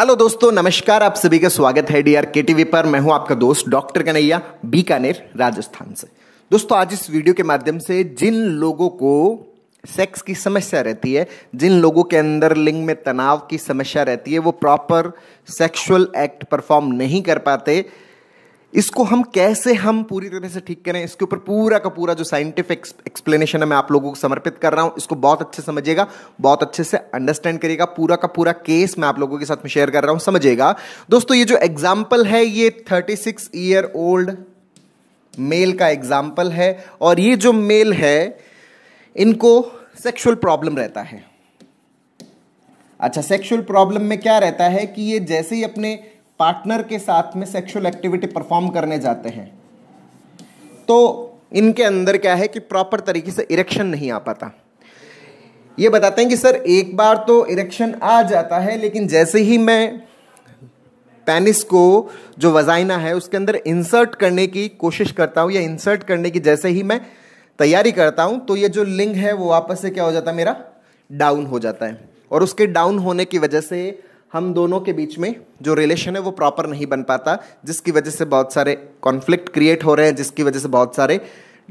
hello दोस्तों नमस्कार आप सभी का स्वागत है डी आर के टीवी पर मैं हूं आपका दोस्त डॉक्टर कन्हैया बीकानेर राजस्थान से दोस्तों आज इस वीडियो के माध्यम से जिन लोगों को सेक्स की समस्या रहती है जिन लोगों के अंदर लिंग में तनाव की समस्या रहती है वो प्रॉपर सेक्सुअल एक्ट परफॉर्म नहीं कर पाते इसको हम कैसे हम पूरी तरह से ठीक करें इसके ऊपर पूरा का पूरा जो साइंटिफिक एक्सप्लेनेशन है मैं आप लोगों को समर्पित कर रहा हूं इसको बहुत अच्छे समझिएगा बहुत अच्छे से अंडरस्टैंड करिएगा पूरा का पूरा केस मैं आप लोगों के साथ में शेयर कर रहा हूं समझिएगा दोस्तों ये जो एग्जाम्पल है ये thirty six year old male का एग्जाम्पल है और ये जो मेल है इनको सेक्सुअल प्रॉब्लम रहता है अच्छा सेक्सुअल प्रॉब्लम में क्या रहता है कि ये जैसे ही अपने पार्टनर के साथ में सेक्सुअल एक्टिविटी परफॉर्म करने जाते हैं तो इनके अंदर क्या है कि प्रॉपर तरीके से इरेक्शन नहीं आ पाता ये बताते हैं कि सर एक बार तो इरेक्शन आ जाता है लेकिन जैसे ही मैं पेनिस को जो वजाइना है उसके अंदर इंसर्ट करने की कोशिश करता हूँ या इंसर्ट करने की जैसे ही मैं तैयारी करता हूँ तो ये जो लिंग है वो वापस से क्या हो जाता है मेरा डाउन हो जाता है और उसके डाउन होने की वजह से हम दोनों के बीच में जो रिलेशन है वो प्रॉपर नहीं बन पाता जिसकी वजह से बहुत सारे कॉन्फ्लिक्ट क्रिएट हो रहे हैं जिसकी वजह से बहुत सारे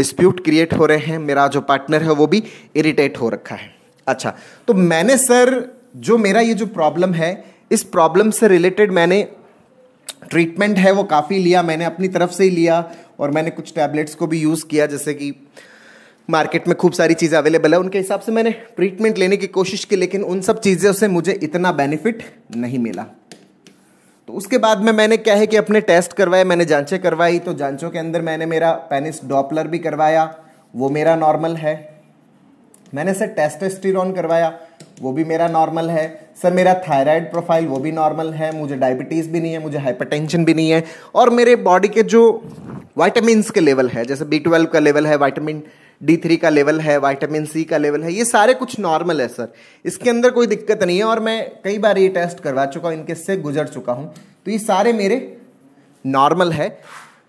डिस्प्यूट क्रिएट हो रहे हैं मेरा जो पार्टनर है वो भी इरिटेट हो रखा है अच्छा तो मैंने सर जो मेरा ये जो प्रॉब्लम है इस प्रॉब्लम से रिलेटेड मैंने ट्रीटमेंट है वो काफ़ी लिया मैंने अपनी तरफ से ही लिया और मैंने कुछ टैबलेट्स को भी यूज़ किया जैसे कि मार्केट में खूब सारी चीज़ें अवेलेबल है उनके हिसाब से मैंने ट्रीटमेंट लेने की कोशिश की लेकिन उन सब चीज़ों से मुझे इतना बेनिफिट नहीं मिला तो उसके बाद में मैंने क्या है कि अपने टेस्ट करवाए मैंने जांचें करवाई तो जांचों के अंदर मैंने मेरा पेनिस डॉपलर भी करवाया वो मेरा नॉर्मल है मैंने सर टेस्टेस्टिरॉन करवाया वो भी मेरा नॉर्मल है सर मेरा थायराइड प्रोफाइल वो भी नॉर्मल है मुझे डायबिटीज़ भी नहीं है मुझे हाइपरटेंशन भी नहीं है और मेरे बॉडी के जो वाइटामस के लेवल है जैसे बी ट्वेल्व का लेवल है वाइटामिन डी थ्री का लेवल है वाइटामिन सी का लेवल है ये सारे कुछ नॉर्मल है सर इसके अंदर कोई दिक्कत नहीं है और मैं कई बार ये टेस्ट करवा चुका हूँ इनके से गुजर चुका हूँ तो ये सारे मेरे नॉर्मल है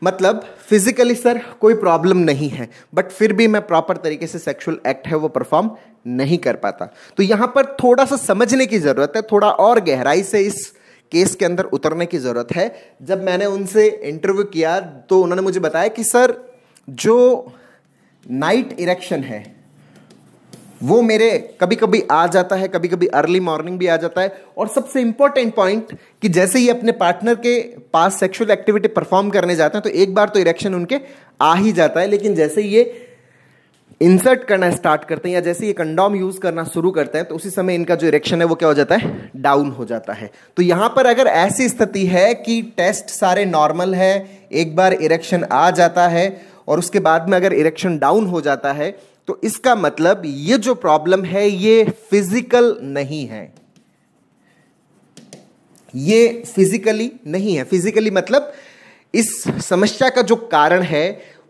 मतलब फिजिकली सर कोई प्रॉब्लम नहीं है बट फिर भी मैं प्रॉपर तरीके से सेक्सुअल एक्ट है वो परफॉर्म नहीं कर पाता तो यहाँ पर थोड़ा सा समझने की ज़रूरत है थोड़ा और गहराई से इस केस के अंदर उतरने की ज़रूरत है जब मैंने उनसे इंटरव्यू किया तो उन्होंने मुझे बताया कि सर जो नाइट इरेक्शन है वो मेरे कभी कभी आ जाता है कभी कभी अर्ली मॉर्निंग भी आ जाता है और सबसे इंपॉर्टेंट पॉइंट कि जैसे ही अपने पार्टनर के पास सेक्सुअल एक्टिविटी परफॉर्म करने जाते हैं तो एक बार तो इरेक्शन उनके आ ही जाता है लेकिन जैसे ही ये इंसर्ट करना स्टार्ट करते हैं या जैसे ये कंडोम यूज करना शुरू करते हैं तो उसी समय इनका जो इरेक्शन है वो क्या हो जाता है डाउन हो जाता है तो यहां पर अगर ऐसी स्थिति है कि टेस्ट सारे नॉर्मल है एक बार इरेक्शन आ जाता है और उसके बाद में अगर इरेक्शन डाउन हो जाता है तो इसका मतलब ये जो प्रॉब्लम है ये फिजिकल नहीं है ये फिजिकली नहीं है फिजिकली मतलब इस समस्या का जो कारण है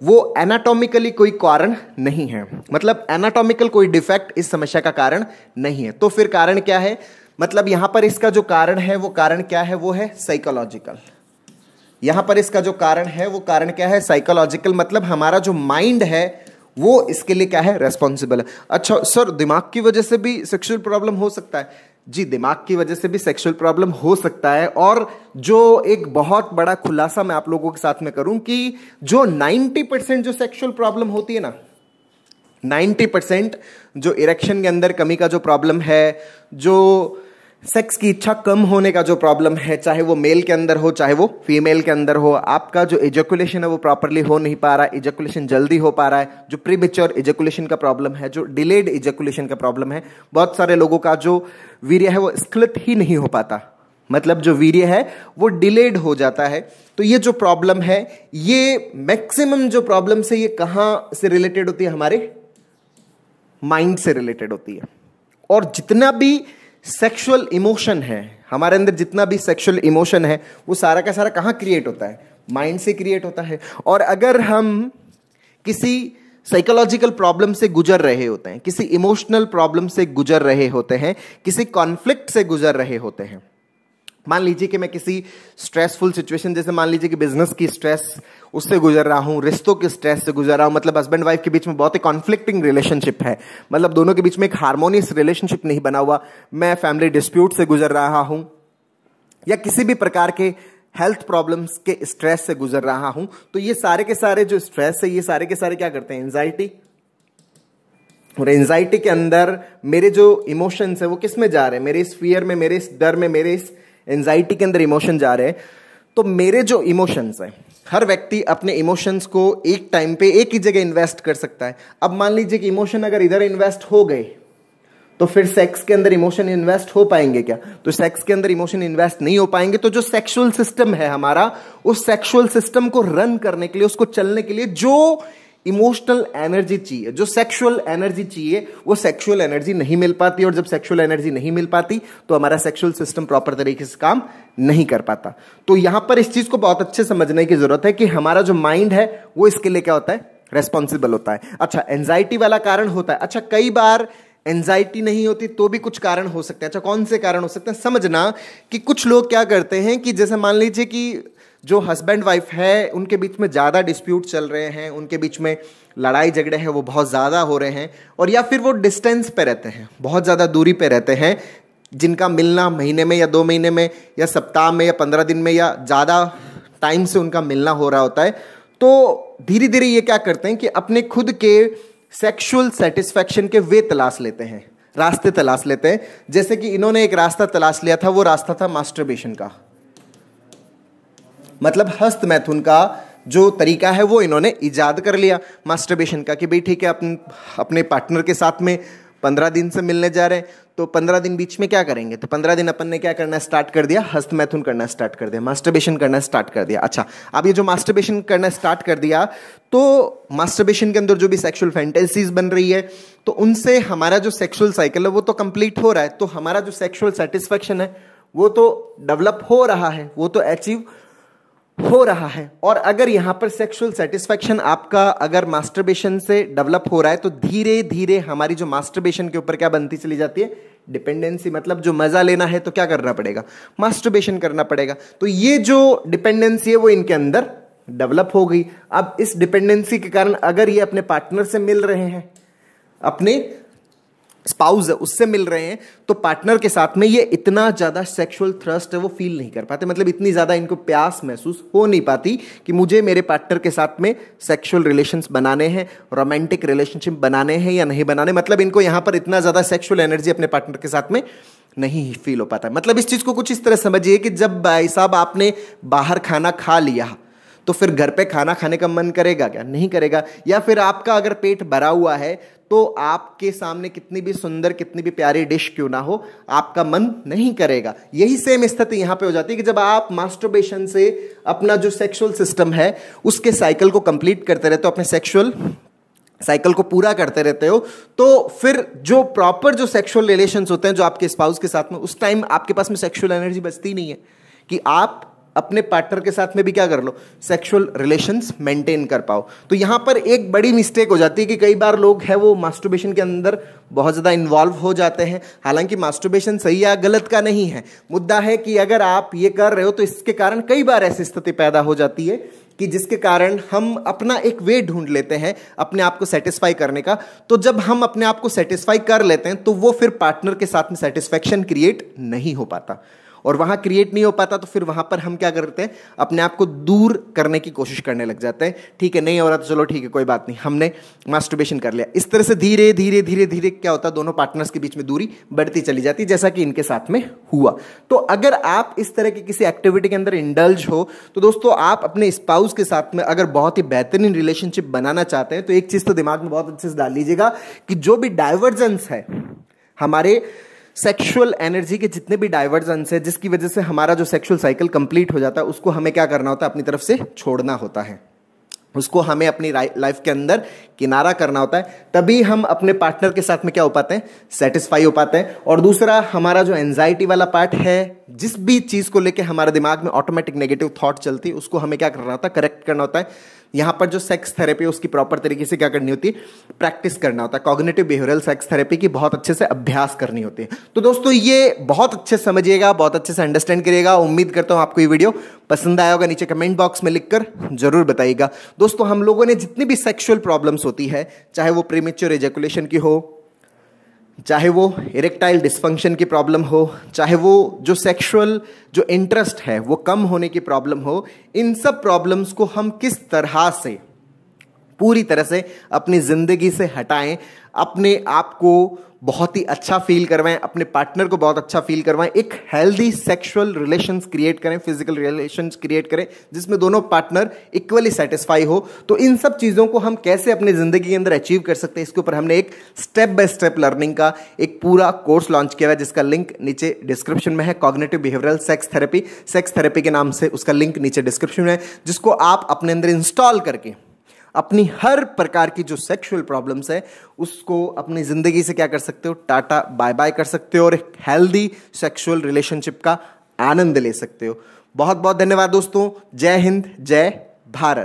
वो एनाटॉमिकली कोई कारण नहीं है मतलब एनाटॉमिकल कोई डिफेक्ट इस समस्या का कारण नहीं है तो फिर कारण क्या है मतलब यहां पर इसका जो कारण है वो कारण क्या है वो है साइकोलॉजिकल यहां पर इसका जो कारण है वो कारण क्या है साइकोलॉजिकल मतलब हमारा जो माइंड है वो इसके लिए क्या है रेस्पॉन्सिबल है अच्छा सर दिमाग की वजह से भी सेक्सुअल प्रॉब्लम हो सकता है जी दिमाग की वजह से भी सेक्सुअल प्रॉब्लम हो सकता है और जो एक बहुत बड़ा खुलासा मैं आप लोगों के साथ में करूं कि जो 90 परसेंट जो सेक्सुअल प्रॉब्लम होती है ना 90 परसेंट जो इरेक्शन के अंदर कमी का जो प्रॉब्लम है जो सेक्स की इच्छा कम होने का जो प्रॉब्लम है चाहे वो मेल के अंदर हो चाहे वो फीमेल के अंदर हो आपका जो इजेकुलेशन है वो प्रॉपरली हो नहीं पा रहा है इजेकुलेशन जल्दी हो पा रहा है जो प्रीमेच्योर इजेकुलेशन का प्रॉब्लम है जो डिलेड इजेकुलेशन का प्रॉब्लम है बहुत सारे लोगों का जो वीर्य है वो स्खलित ही नहीं हो पाता मतलब जो वीर्य है वो डिलेड हो जाता है तो ये जो प्रॉब्लम है ये मैक्सिमम जो प्रॉब्लम से ये कहाँ से रिलेटेड होती है हमारे माइंड से रिलेटेड होती है और जितना भी सेक्सुअल इमोशन है हमारे अंदर जितना भी सेक्सुअल इमोशन है वो सारा का सारा कहाँ क्रिएट होता है माइंड से क्रिएट होता है और अगर हम किसी साइकोलॉजिकल प्रॉब्लम से गुजर रहे होते हैं किसी इमोशनल प्रॉब्लम से गुजर रहे होते हैं किसी कॉन्फ्लिक्ट से गुजर रहे होते हैं मान लीजिए कि मैं किसी स्ट्रेसफुल सिचुएशन जैसे मान लीजिए कि बिजनेस की स्ट्रेस उससे गुजर रहा हूं रिश्तों के स्ट्रेस से गुजर रहा हूं मतलब हस्बैंड वाइफ के बीच में बहुत ही कॉन्फ्लिक्टिंग रिलेशनशिप है मतलब दोनों के बीच में एक हारमोनियस रिलेशनशिप नहीं बना हुआ मैं फैमिली डिस्प्यूट से गुजर रहा हूं या किसी भी प्रकार के हेल्थ प्रॉब्लम्स के स्ट्रेस से गुजर रहा हूं तो ये सारे के सारे जो स्ट्रेस है ये सारे के सारे क्या करते हैं एंजाइटी और एंजाइटी के अंदर मेरे जो इमोशंस है वो किस में जा रहे हैं मेरे इस फियर में मेरे इस डर में मेरे इस एनजाइटी के अंदर इमोशन जा रहे हैं तो मेरे जो इमोशंस हैं हर व्यक्ति अपने इमोशंस को एक टाइम पे एक ही जगह इन्वेस्ट कर सकता है अब मान लीजिए कि इमोशन अगर इधर इन्वेस्ट हो गए तो फिर सेक्स के अंदर इमोशन इन्वेस्ट हो पाएंगे क्या तो सेक्स के अंदर इमोशन इन्वेस्ट नहीं हो पाएंगे तो जो सेक्सुअल सिस्टम है हमारा उस सेक्सुअल सिस्टम को रन करने के लिए उसको चलने के लिए जो इमोशनल एनर्जी चाहिए जो सेक्सुअल एनर्जी चाहिए वो सेक्सुअल एनर्जी नहीं मिल पाती और जब सेक्सुअल एनर्जी नहीं मिल पाती तो हमारा सेक्सुअल सिस्टम प्रॉपर तरीके से काम नहीं कर पाता तो यहां पर इस चीज को बहुत अच्छे समझने की जरूरत है कि हमारा जो माइंड है वो इसके लिए क्या होता है रेस्पॉन्सिबल होता है अच्छा एंजाइटी वाला कारण होता है अच्छा कई बार एंजाइटी नहीं होती तो भी कुछ कारण हो सकते हैं अच्छा कौन से कारण हो सकते हैं समझना कि कुछ लोग क्या करते हैं कि जैसे मान लीजिए कि जो हस्बैंड वाइफ है उनके बीच में ज़्यादा डिस्प्यूट चल रहे हैं उनके बीच में लड़ाई झगड़े हैं वो बहुत ज़्यादा हो रहे हैं और या फिर वो डिस्टेंस पे रहते हैं बहुत ज़्यादा दूरी पे रहते हैं जिनका मिलना महीने में या दो महीने में या सप्ताह में या पंद्रह दिन में या ज़्यादा टाइम से उनका मिलना हो रहा होता है तो धीरे धीरे ये क्या करते हैं कि अपने खुद के सेक्सुअल सेटिस्फैक्शन के वे तलाश लेते हैं रास्ते तलाश लेते हैं जैसे कि इन्होंने एक रास्ता तलाश लिया था वो रास्ता था मास्टरबेशन का मतलब हस्त मैथुन का जो तरीका है वो इन्होंने ईजाद कर लिया मास्टरबेशन का कि भाई ठीक है अपन अपने पार्टनर के साथ में पंद्रह दिन से मिलने जा रहे हैं तो पंद्रह दिन बीच में क्या करेंगे तो पंद्रह दिन अपन ने क्या करना स्टार्ट कर दिया हस्त मैथुन करना स्टार्ट कर दिया मास्टरबेशन करना स्टार्ट कर दिया अच्छा अब ये जो मास्टरबेशन करना स्टार्ट कर दिया तो मास्टरबेशन के अंदर जो भी सेक्सुअल फैंटेसीज बन रही है तो उनसे हमारा जो सेक्सुअल साइकिल है वो तो कंप्लीट हो रहा है तो हमारा जो सेक्सुअल सेटिस्फेक्शन है वो तो डेवलप हो रहा है वो तो अचीव हो रहा है और अगर यहाँ पर सेक्सुअल सेटिस्फेक्शन आपका अगर मास्टरबेशन से डेवलप हो रहा है तो धीरे धीरे हमारी जो मास्टरबेशन के ऊपर क्या बनती चली जाती है डिपेंडेंसी मतलब जो मज़ा लेना है तो क्या करना पड़ेगा मास्टरबेशन करना पड़ेगा तो ये जो डिपेंडेंसी है वो इनके अंदर डेवलप हो गई अब इस डिपेंडेंसी के कारण अगर ये अपने पार्टनर से मिल रहे हैं अपने स्पाउस है उससे मिल रहे हैं तो पार्टनर के साथ में ये इतना ज़्यादा सेक्सुअल थ्रस्ट है वो फील नहीं कर पाते मतलब इतनी ज़्यादा इनको प्यास महसूस हो नहीं पाती कि मुझे मेरे पार्टनर के साथ में सेक्सुअल रिलेशंस बनाने हैं रोमांटिक रिलेशनशिप बनाने हैं या नहीं बनाने मतलब इनको यहाँ पर इतना ज़्यादा सेक्सुअल एनर्जी अपने पार्टनर के साथ में नहीं फील हो पाता मतलब इस चीज़ को कुछ इस तरह समझिए कि जब भाई साहब आपने बाहर खाना खा लिया तो फिर घर पे खाना खाने का मन करेगा क्या नहीं करेगा या फिर आपका अगर पेट भरा हुआ है तो आपके सामने कितनी भी सुंदर कितनी भी प्यारी डिश क्यों ना हो आपका मन नहीं करेगा यही सेम स्थिति यहाँ पे हो जाती है कि जब आप मास्टरबेशन से अपना जो सेक्सुअल सिस्टम है उसके साइकिल को कंप्लीट करते रहते हो अपने सेक्सुअल साइकिल को पूरा करते रहते हो तो फिर जो प्रॉपर जो सेक्सुअल रिलेशंस होते हैं जो आपके स्पाउस के साथ में उस टाइम आपके पास में सेक्सुअल एनर्जी बचती नहीं है कि आप अपने पार्टनर के साथ में भी क्या कर लो सेक्सुअल रिलेशंस मेंटेन कर पाओ तो यहां पर एक बड़ी मिस्टेक हो जाती है कि कई बार लोग है वो मास्टोबेशन के अंदर बहुत ज़्यादा इन्वॉल्व हो जाते हैं हालांकि मास्टोबेशन सही या गलत का नहीं है मुद्दा है कि अगर आप ये कर रहे हो तो इसके कारण कई बार ऐसी स्थिति पैदा हो जाती है कि जिसके कारण हम अपना एक वे ढूंढ लेते हैं अपने आप को सेटिस्फाई करने का तो जब हम अपने आप को सेटिस्फाई कर लेते हैं तो वो फिर पार्टनर के साथ में सेटिस्फेक्शन क्रिएट नहीं हो पाता और वहां क्रिएट नहीं हो पाता तो फिर वहां पर हम क्या करते हैं अपने आप को दूर करने की कोशिश करने लग जाते हैं ठीक है नहीं हो रहा तो चलो ठीक है कोई बात नहीं हमने मास्टरबेशन कर लिया इस तरह से धीरे धीरे धीरे धीरे क्या होता दोनों पार्टनर्स के बीच में दूरी बढ़ती चली जाती जैसा कि इनके साथ में हुआ तो अगर आप इस तरह की किसी एक्टिविटी के अंदर इंडल्ज हो तो दोस्तों आप अपने स्पाउस के साथ में अगर बहुत ही बेहतरीन रिलेशनशिप बनाना चाहते हैं तो एक चीज़ तो दिमाग में बहुत अच्छे से डाल लीजिएगा कि जो भी डाइवर्जेंस है हमारे सेक्सुअल एनर्जी के जितने भी डाइवर्जेंस है जिसकी वजह से हमारा जो सेक्सुअल साइकिल कंप्लीट हो जाता है उसको हमें क्या करना होता है अपनी तरफ से छोड़ना होता है उसको हमें अपनी लाइफ के अंदर किनारा करना होता है तभी हम अपने पार्टनर के साथ में क्या हो पाते हैं सेटिस्फाई हो पाते हैं और दूसरा हमारा जो एनजाइटी वाला पार्ट है जिस भी चीज़ को लेके हमारे दिमाग में ऑटोमेटिक नेगेटिव थॉट चलती है उसको हमें क्या करना होता है करेक्ट करना होता है यहाँ पर जो सेक्स थेरेपी उसकी प्रॉपर तरीके से क्या करनी होती है प्रैक्टिस करना होता है कॉग्नेटिव बिहेवियरल सेक्स थेरेपी की बहुत अच्छे से अभ्यास करनी होती है तो दोस्तों ये बहुत अच्छे समझिएगा बहुत अच्छे से अंडरस्टैंड करिएगा उम्मीद करता हूँ आपको ये वीडियो पसंद आया होगा नीचे कमेंट बॉक्स में लिखकर जरूर बताइएगा दोस्तों हम लोगों ने जितनी भी सेक्सुअल प्रॉब्लम्स होती है चाहे वो प्रीमेच्योर एजेकुलेशन की हो चाहे वो इरेक्टाइल डिस्फंक्शन की प्रॉब्लम हो चाहे वो जो सेक्सुअल जो इंटरेस्ट है वो कम होने की प्रॉब्लम हो इन सब प्रॉब्लम्स को हम किस तरह से पूरी तरह से अपनी ज़िंदगी से हटाएं अपने आप को बहुत ही अच्छा फील करवाएं अपने पार्टनर को बहुत अच्छा फील करवाएं एक हेल्दी सेक्सुअल रिलेशंस क्रिएट करें फिजिकल रिलेशंस क्रिएट करें जिसमें दोनों पार्टनर इक्वली सेटिस्फाई हो तो इन सब चीज़ों को हम कैसे अपनी ज़िंदगी के अंदर अचीव कर सकते हैं इसके ऊपर हमने एक स्टेप बाय स्टेप लर्निंग का एक पूरा कोर्स लॉन्च किया हुआ है जिसका लिंक नीचे डिस्क्रिप्शन में है cognitive behavioural sex therapy sex therapy के नाम से उसका लिंक नीचे डिस्क्रिप्शन में है जिसको आप अपने अंदर इंस्टॉल करके अपनी हर प्रकार की जो सेक्सुअल प्रॉब्लम्स है उसको अपनी ज़िंदगी से क्या कर सकते हो टाटा बाय बाय कर सकते हो और एक हेल्दी सेक्सुअल रिलेशनशिप का आनंद ले सकते हो बहुत बहुत धन्यवाद दोस्तों जय हिंद जय भारत